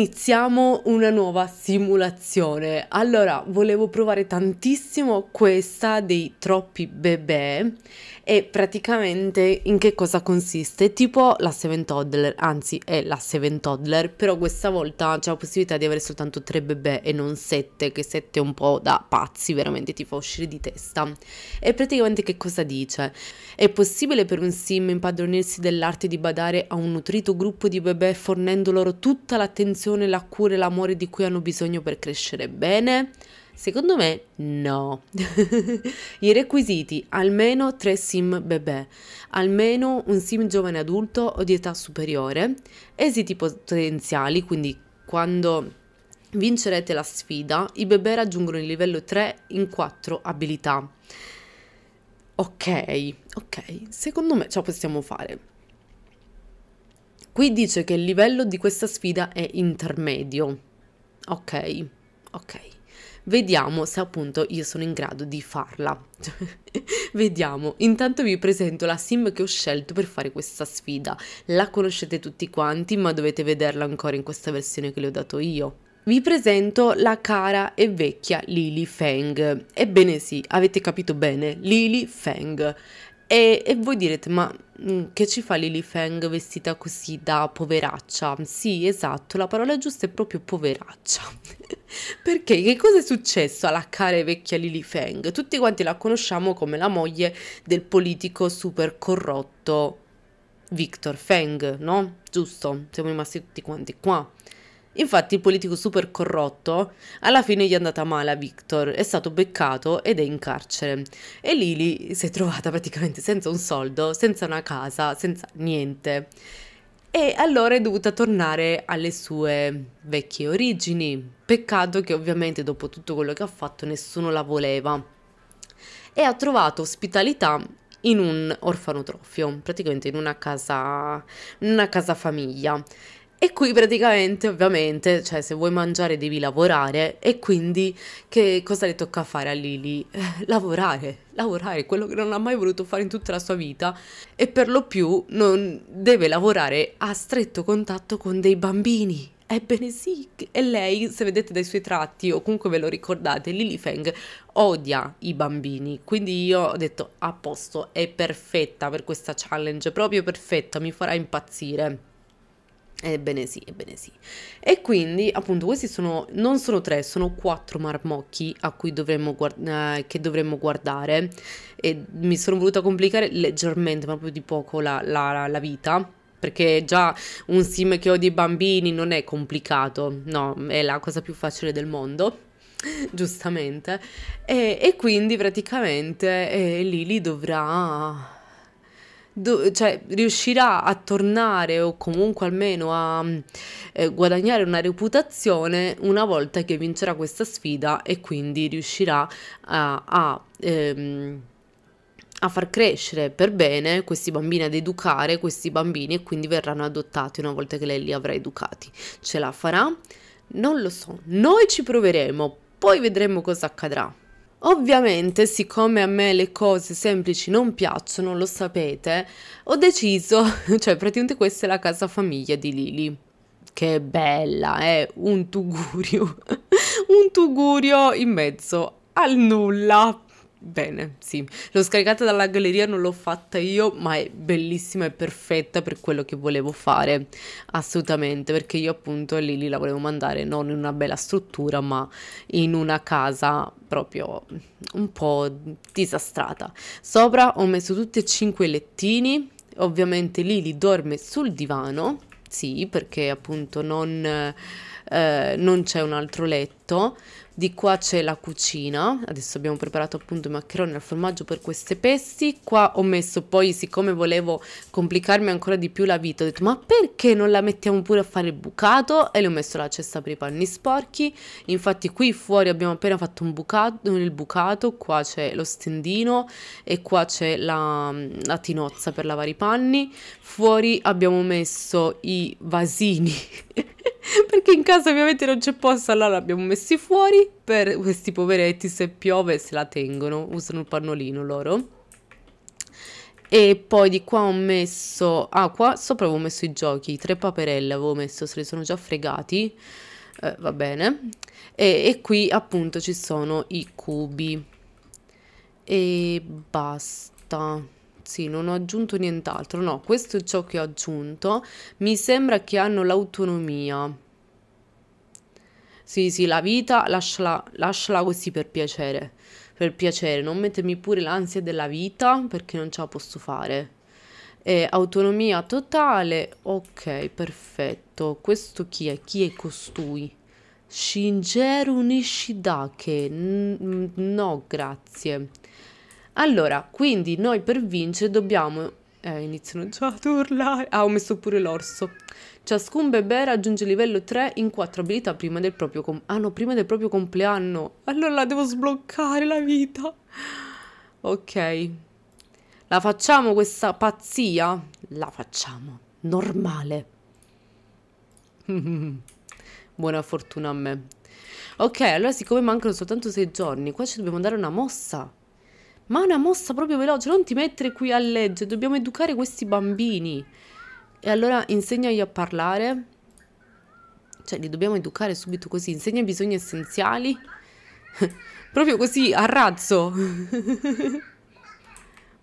iniziamo una nuova simulazione. Allora, volevo provare tantissimo questa dei troppi bebè e praticamente in che cosa consiste? Tipo la 7 Toddler, anzi è la 7 Toddler, però questa volta c'è la possibilità di avere soltanto 3 bebè e non 7, che 7 è un po' da pazzi, veramente ti fa uscire di testa. E praticamente che cosa dice? È possibile per un sim impadronirsi dell'arte di badare a un nutrito gruppo di bebè fornendo loro tutta l'attenzione attenzione, la cura e l'amore di cui hanno bisogno per crescere bene? Secondo me no. I requisiti, almeno tre sim bebè, almeno un sim giovane adulto o di età superiore, esiti potenziali, quindi quando vincerete la sfida, i bebè raggiungono il livello 3 in 4 abilità. Ok, ok, secondo me ciò possiamo fare. Qui dice che il livello di questa sfida è intermedio. Ok, ok. Vediamo se appunto io sono in grado di farla. Vediamo. Intanto vi presento la sim che ho scelto per fare questa sfida. La conoscete tutti quanti, ma dovete vederla ancora in questa versione che le ho dato io. Vi presento la cara e vecchia Lily Feng. Ebbene sì, avete capito bene, Lily Feng e, e, voi direte, ma mm, che ci fa Lily Fang vestita così da poveraccia? Sì, esatto, la parola giusta è proprio poveraccia. Perché che cosa è successo alla cara e vecchia Lily Fang? Tutti quanti la conosciamo come la moglie del politico super corrotto Victor Fang, no? Giusto? Siamo rimasti tutti quanti qua. Infatti il politico super corrotto alla fine gli è andata male a Victor, è stato beccato ed è in carcere. E Lily si è trovata praticamente senza un soldo, senza una casa, senza niente. E allora è dovuta tornare alle sue vecchie origini. Peccato che ovviamente dopo tutto quello che ha fatto nessuno la voleva. E ha trovato ospitalità in un orfanotrofio, praticamente in una casa, una casa famiglia. E qui praticamente, ovviamente, cioè se vuoi mangiare devi lavorare e quindi che cosa le tocca fare a Lily? lavorare, lavorare, quello che non ha mai voluto fare in tutta la sua vita e per lo più non deve lavorare a stretto contatto con dei bambini. Ebbene sì, e lei, se vedete dai suoi tratti o comunque ve lo ricordate, Lily Feng odia i bambini, quindi io ho detto a posto, è perfetta per questa challenge, proprio perfetta, mi farà impazzire. Ebbene sì, ebbene sì. E quindi, appunto, questi sono, non sono tre, sono quattro marmocchi a cui dovremmo eh, che dovremmo guardare. E mi sono voluta complicare leggermente, ma proprio di poco, la, la, la vita perché già un sim che ho di bambini non è complicato, no, è la cosa più facile del mondo, giustamente, e, e quindi praticamente eh, Lily dovrà do, cioè, riuscirà a tornare o comunque almeno a mm, eh, guadagnare una reputazione una volta che vincerà questa sfida e quindi riuscirà a, a, ehm, a far crescere per bene questi bambini, ad educare questi bambini e quindi verranno adottati una volta che lei li avrà educati. Ce la farà? Non lo so, noi ci proveremo, poi vedremo cosa accadrà. Ovviamente, siccome a me le cose semplici non piacciono, lo sapete, ho deciso, cioè praticamente questa è la casa famiglia di Lili. Che bella, è eh? un tugurio, un tugurio in mezzo al nulla, Bene, sì. L'ho scaricata dalla galleria, non l'ho fatta io, ma è bellissima e perfetta per quello che volevo fare, assolutamente, perché io appunto lì, lì la volevo mandare non in una bella struttura, ma in una casa proprio un po' disastrata. Sopra ho messo tutti e cinque i lettini, ovviamente Lili dorme sul divano, sì, perché appunto non eh, non c'è un altro letto. Di qua c'è la cucina, adesso abbiamo preparato appunto i maccheroni al formaggio per queste pesti. Qua ho messo poi, siccome volevo complicarmi ancora di più la vita, ho detto ma perché non la mettiamo pure a fare il bucato? E le ho messo la cesta per i panni sporchi. Infatti qui fuori abbiamo appena fatto un bucato, il bucato, qua c'è lo stendino e qua c'è la, la tinozza per lavare i panni. Fuori abbiamo messo i vasini perché in casa ovviamente non c'è posto, allora l'abbiamo messi fuori per questi poveretti, se piove se la tengono, usano il pannolino loro. E poi di qua ho messo, ah qua sopra avevo messo i giochi, tre paperelle avevo messo, se li sono già fregati, eh, va bene. E, e qui appunto ci sono i cubi. E basta sì, non ho aggiunto nient'altro, no, questo è ciò che ho aggiunto, mi sembra che hanno l'autonomia. Sì, sì, la vita lasciala, lasciala così per piacere, per piacere, non mettermi pure l'ansia della vita perché non ce la posso fare. E autonomia totale, ok, perfetto, questo chi è? Chi è costui? Shingeru Nishidake, no grazie. Allora, quindi noi per vincere dobbiamo... Eh, iniziano già ad urlare. Ah, ho messo pure l'orso. Ciascun bebè raggiunge livello 3 in 4 abilità prima del proprio compleanno. Ah no, prima del proprio compleanno. Allora la devo sbloccare la vita. Ok. La facciamo questa pazzia? La facciamo. Normale. Buona fortuna a me. Ok, allora siccome mancano soltanto 6 giorni, qua ci dobbiamo dare una mossa. Ma una mossa proprio veloce, non ti mettere qui a leggere, dobbiamo educare questi bambini. E allora insegnagli a parlare. Cioè, li dobbiamo educare subito così, insegna i bisogni essenziali. proprio così, a razzo.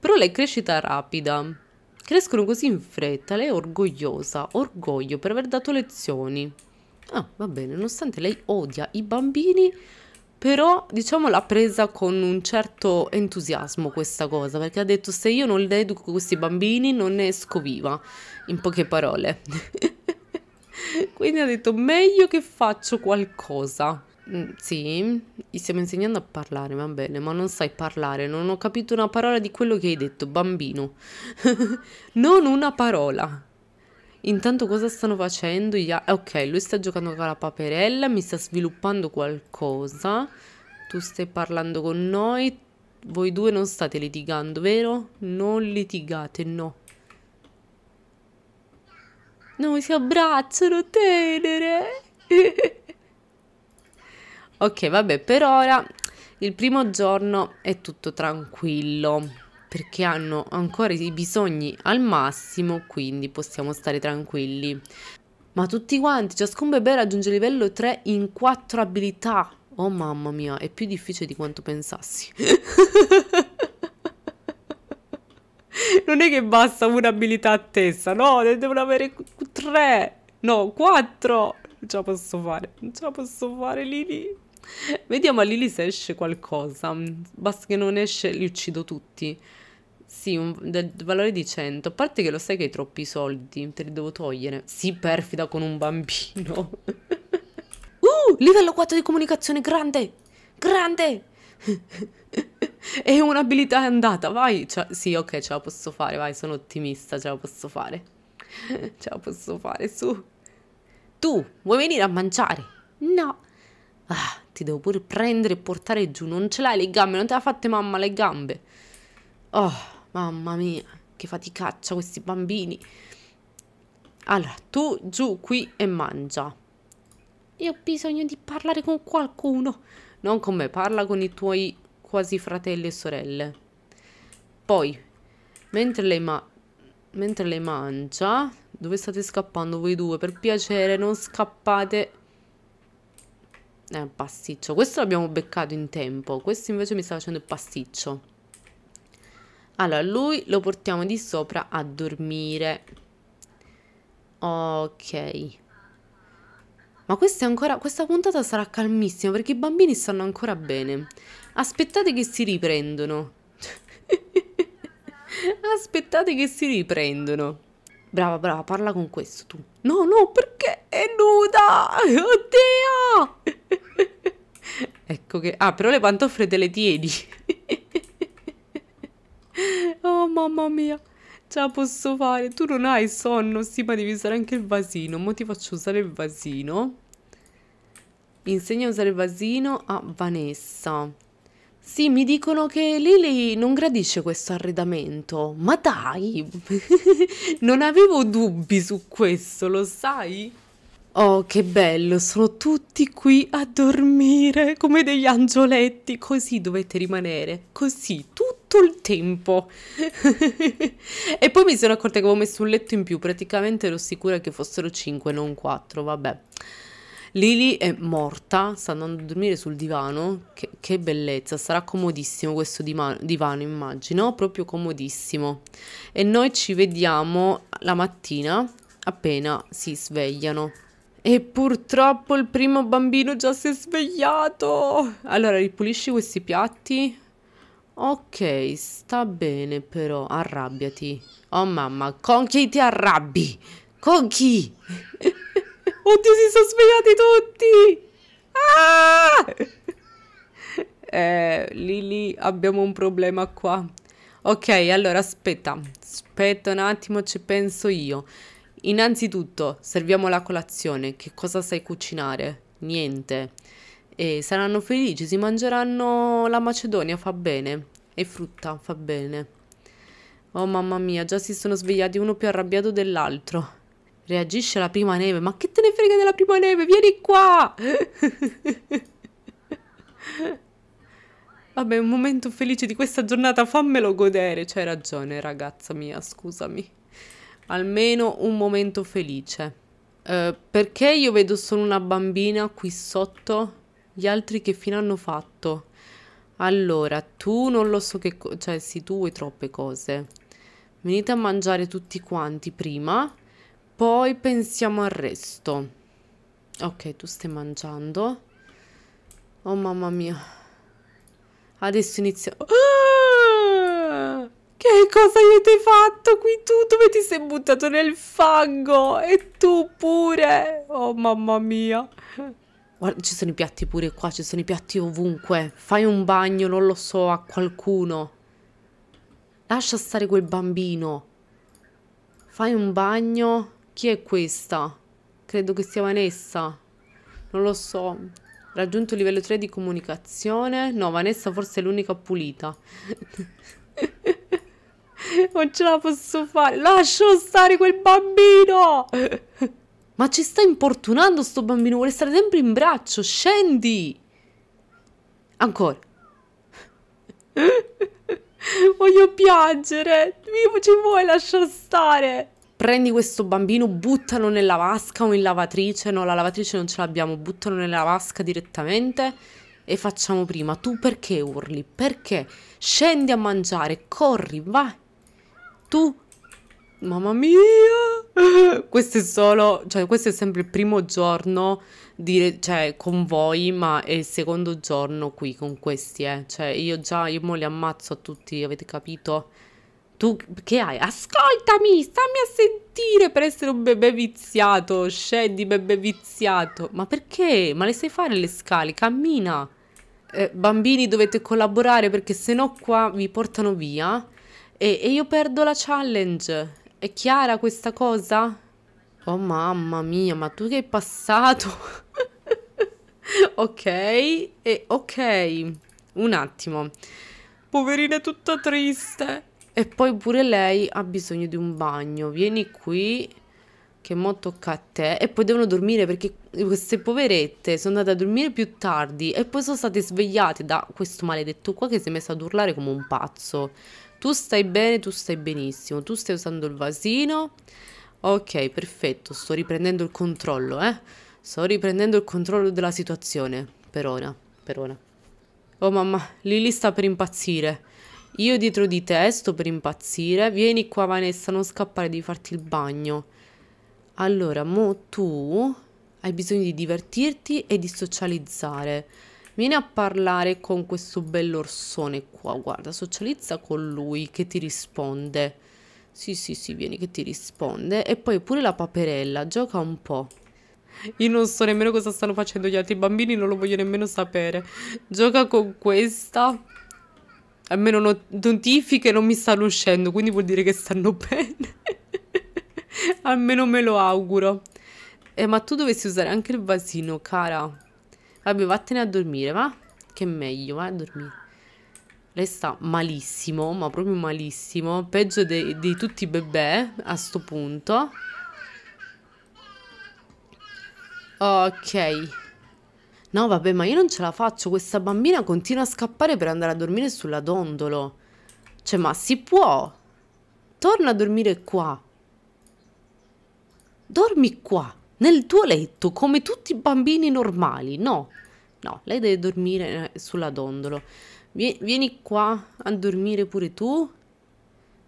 Però lei è crescita rapida. Crescono così in fretta, lei è orgogliosa, orgoglio per aver dato lezioni. Ah, va bene, nonostante lei odia i bambini, però diciamo l'ha presa con un certo entusiasmo questa cosa, perché ha detto se io non le educo questi bambini non ne esco viva, in poche parole. Quindi ha detto meglio che faccio qualcosa. Mm, sì, gli stiamo insegnando a parlare, va bene, ma non sai parlare, non ho capito una parola di quello che hai detto, bambino. non una parola. Intanto cosa stanno facendo? Gli eh, ok, lui sta giocando con la paperella, mi sta sviluppando qualcosa. Tu stai parlando con noi. Voi due non state litigando, vero? Non litigate, no. No, si abbracciano, tenere. ok, vabbè, per ora il primo giorno è tutto tranquillo perché hanno ancora i bisogni al massimo, quindi possiamo stare tranquilli. Ma tutti quanti, ciascun bebè raggiunge livello 3 in 4 abilità. Oh mamma mia, è più difficile di quanto pensassi. non è che basta un'abilità a testa, no, ne devono avere 3, no, 4. Non ce la posso fare, non ce la posso fare, Lili. Vediamo a Lili se esce qualcosa. Basta che non esce, li uccido tutti. Sì, un, del valore di 100. A parte che lo sai che hai troppi soldi, te li devo togliere. Si perfida con un bambino. uh, livello 4 di comunicazione, grande! Grande! E un'abilità è andata, vai! Cioè, sì, ok, ce la posso fare, vai, sono ottimista, ce la posso fare. ce la posso fare, su. Tu, vuoi venire a mangiare? No. Ah, ti devo pure prendere e portare giù, non ce l'hai le gambe, non te l'ha fatte mamma le gambe. Oh. Mamma mia, che faticaccia questi bambini. Allora, tu giù qui e mangia. Io ho bisogno di parlare con qualcuno. Non con me, parla con i tuoi quasi fratelli e sorelle. Poi, mentre lei, ma mentre lei mangia... Dove state scappando voi due? Per piacere, non scappate... È eh, un pasticcio. Questo l'abbiamo beccato in tempo. Questo invece mi sta facendo il pasticcio. Allora, lui lo portiamo di sopra a dormire. Ok. Ma questa, è ancora, questa puntata sarà calmissima perché i bambini stanno ancora bene. Aspettate che si riprendono. Aspettate che si riprendono. Brava, brava, parla con questo tu. No, no, perché è nuda! Oddio! ecco che... Ah, però le pantofole te le tieni. Oh mamma mia, ce la posso fare. Tu non hai sonno, sì, ma devi usare anche il vasino. Mo ti faccio usare il vasino. Insegna a usare il vasino a Vanessa. Sì, mi dicono che Lily non gradisce questo arredamento. Ma dai, non avevo dubbi su questo, lo sai? Oh, che bello, sono tutti qui a dormire come degli angioletti. Così dovete rimanere, così, tutti tutto il tempo. e poi mi sono accorta che avevo messo un letto in più, praticamente ero sicura che fossero 5, non 4, vabbè. Lily è morta, sta andando a dormire sul divano, che, che bellezza, sarà comodissimo questo divano immagino, proprio comodissimo. E noi ci vediamo la mattina appena si svegliano. E purtroppo il primo bambino già si è svegliato. Allora ripulisci questi piatti, Ok, sta bene però, arrabbiati. Oh mamma, con chi ti arrabbi? Con chi? Oddio, si sono svegliati tutti! Ah! Eh, Lili, abbiamo un problema qua. Ok, allora aspetta, aspetta un attimo, ci penso io. Innanzitutto, serviamo la colazione. Che cosa sai cucinare? Niente e saranno felici, si mangeranno la Macedonia, fa bene, e frutta, fa bene. Oh mamma mia, già si sono svegliati uno più arrabbiato dell'altro. Reagisce alla prima neve, ma che te ne frega della prima neve, vieni qua! Vabbè, un momento felice di questa giornata, fammelo godere. C'hai ragione, ragazza mia, scusami. Almeno un momento felice. Eh, perché io vedo solo una bambina qui sotto? Gli altri che fine hanno fatto? Allora, tu non lo so che... cosa, cioè, sì, tu vuoi troppe cose. Venite a mangiare tutti quanti prima, poi pensiamo al resto. Ok, tu stai mangiando. Oh mamma mia. Adesso inizia... Ah! Che cosa avete fatto qui tu? Dove ti sei buttato nel fango? E tu pure? Oh mamma mia. Guarda, ci sono i piatti pure qua, ci sono i piatti ovunque. Fai un bagno, non lo so, a qualcuno. Lascia stare quel bambino. Fai un bagno. Chi è questa? Credo che sia Vanessa. Non lo so. Raggiunto livello 3 di comunicazione. No, Vanessa forse è l'unica pulita. non ce la posso fare. Lascio stare quel bambino. Ma ci sta importunando sto bambino, vuole stare sempre in braccio, scendi! Ancora. Voglio piangere, mi ci vuoi lasciare stare? Prendi questo bambino, buttalo nella vasca o in lavatrice, no la lavatrice non ce l'abbiamo, buttalo nella vasca direttamente e facciamo prima. Tu perché urli? Perché? Scendi a mangiare, corri, vai. Tu Mamma mia! Questo è solo, cioè questo è sempre il primo giorno di, cioè, con voi, ma è il secondo giorno qui con questi, eh. Cioè io già, io mo li ammazzo a tutti, avete capito? Tu che hai? Ascoltami, stammi a sentire per essere un bebè viziato, scendi bebè viziato. Ma perché? Ma le sai fare le scale? Cammina! Eh, bambini dovete collaborare perché se no qua vi portano via e, e io perdo la challenge. È chiara questa cosa? Oh mamma mia, ma tu che hai passato? ok, e ok, un attimo. Poverina è tutta triste. E poi pure lei ha bisogno di un bagno. Vieni qui che mo tocca a te e poi devono dormire perché queste poverette sono andate a dormire più tardi e poi sono state svegliate da questo maledetto qua che si è messo ad urlare come un pazzo tu stai bene, tu stai benissimo. Tu stai usando il vasino. Ok, perfetto. Sto riprendendo il controllo, eh. Sto riprendendo il controllo della situazione. Per ora, per ora. Oh mamma, Lily sta per impazzire. Io dietro di te sto per impazzire. Vieni qua Vanessa, non scappare, devi farti il bagno. Allora, mo tu hai bisogno di divertirti e di socializzare. Vieni a parlare con questo bell'orsone qua, guarda, socializza con lui che ti risponde. Sì, sì, sì, vieni che ti risponde. E poi pure la paperella, gioca un po'. Io non so nemmeno cosa stanno facendo gli altri bambini, non lo voglio nemmeno sapere. Gioca con questa. Almeno notifiche non mi stanno uscendo, quindi vuol dire che stanno bene. Almeno me lo auguro. Eh, ma tu dovessi usare anche il vasino, cara. Vabbè, vattene a dormire, va? Che meglio, vai a dormire. Lei sta malissimo, ma proprio malissimo. Peggio di tutti i bebè a sto punto. Ok. No, vabbè, ma io non ce la faccio. Questa bambina continua a scappare per andare a dormire sulla dondolo. Cioè, ma si può? Torna a dormire qua. Dormi qua nel tuo letto come tutti i bambini normali. No, no, lei deve dormire eh, sulla dondola. Vieni qua a dormire pure tu.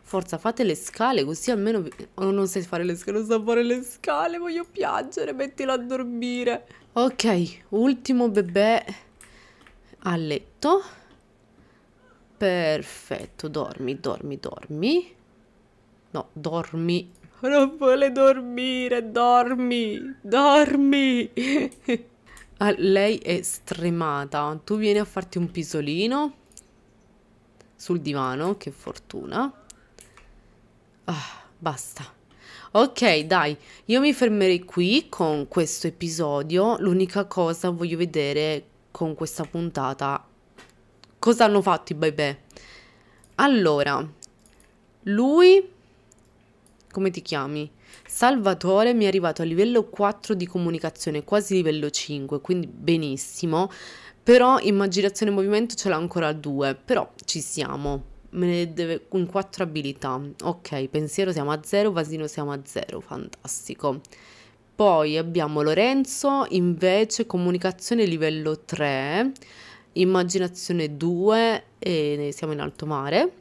Forza, fate le scale così almeno... Oh, non sai fare le scale, non so fare le scale, voglio piangere, mettilo a dormire. Ok, ultimo bebè a letto. Perfetto, dormi, dormi, dormi. No, dormi non vuole dormire, dormi, dormi. ah, lei è stremata. Tu vieni a farti un pisolino sul divano, che fortuna. Ah, basta. Ok, dai, io mi fermerei qui con questo episodio. L'unica cosa voglio vedere con questa puntata cosa hanno fatto i bebè. Allora, lui come ti chiami? Salvatore mi è arrivato a livello 4 di comunicazione, quasi livello 5, quindi benissimo, però immaginazione e movimento ce l'ha ancora a 2, però ci siamo. Me ne deve con 4 abilità. Ok, pensiero siamo a 0, vasino siamo a 0, fantastico. Poi abbiamo Lorenzo, invece comunicazione livello 3, immaginazione 2 e siamo in alto mare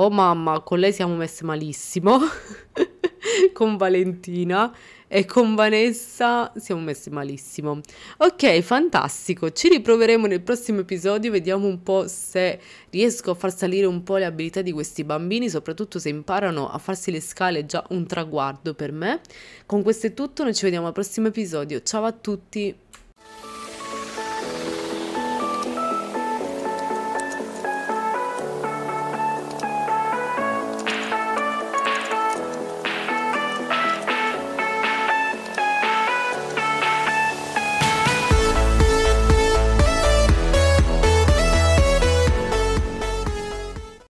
oh mamma, con lei siamo messe malissimo, con Valentina e con Vanessa siamo messi malissimo. Ok, fantastico, ci riproveremo nel prossimo episodio, vediamo un po' se riesco a far salire un po' le abilità di questi bambini, soprattutto se imparano a farsi le scale, è già un traguardo per me. Con questo è tutto, noi ci vediamo al prossimo episodio, ciao a tutti!